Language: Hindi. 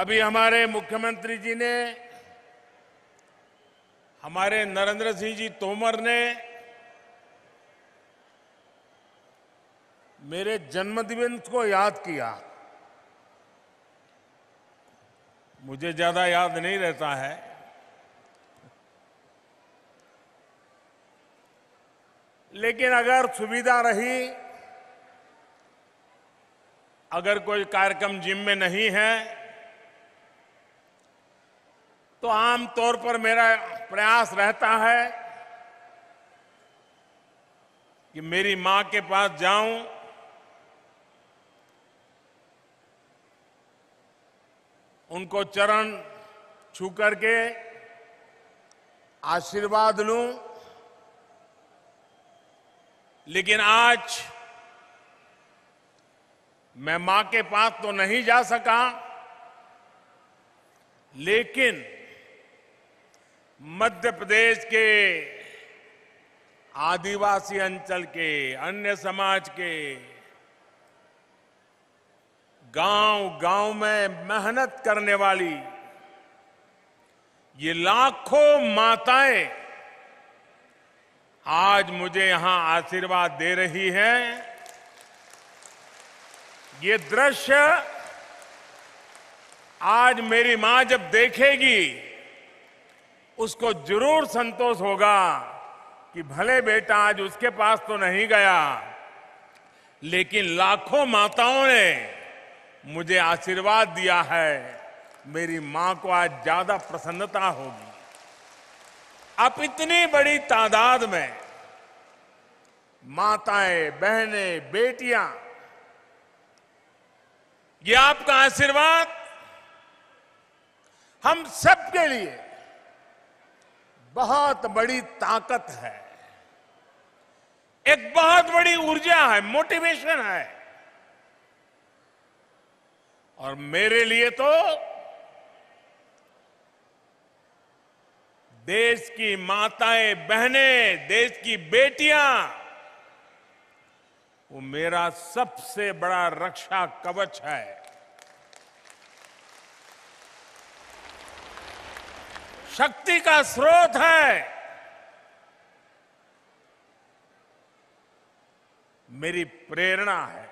अभी हमारे मुख्यमंत्री जी ने हमारे नरेंद्र सिंह जी तोमर ने मेरे जन्मदिन को याद किया मुझे ज्यादा याद नहीं रहता है लेकिन अगर सुविधा रही अगर कोई कार्यक्रम जिम में नहीं है तो आम तौर पर मेरा प्रयास रहता है कि मेरी मां के पास जाऊं उनको चरण छू करके आशीर्वाद लूं लेकिन आज मैं मां के पास तो नहीं जा सका लेकिन मध्य प्रदेश के आदिवासी अंचल के अन्य समाज के गांव गांव में मेहनत करने वाली ये लाखों माताएं आज मुझे यहां आशीर्वाद दे रही है ये दृश्य आज मेरी मां जब देखेगी उसको जरूर संतोष होगा कि भले बेटा आज उसके पास तो नहीं गया लेकिन लाखों माताओं ने मुझे आशीर्वाद दिया है मेरी मां को आज ज्यादा प्रसन्नता होगी आप इतनी बड़ी तादाद में माताएं बहनें बेटियां ये आपका आशीर्वाद हम सबके लिए बहुत बड़ी ताकत है एक बहुत बड़ी ऊर्जा है मोटिवेशन है और मेरे लिए तो देश की माताएं बहनें देश की बेटियां वो मेरा सबसे बड़ा रक्षा कवच है शक्ति का स्रोत है मेरी प्रेरणा है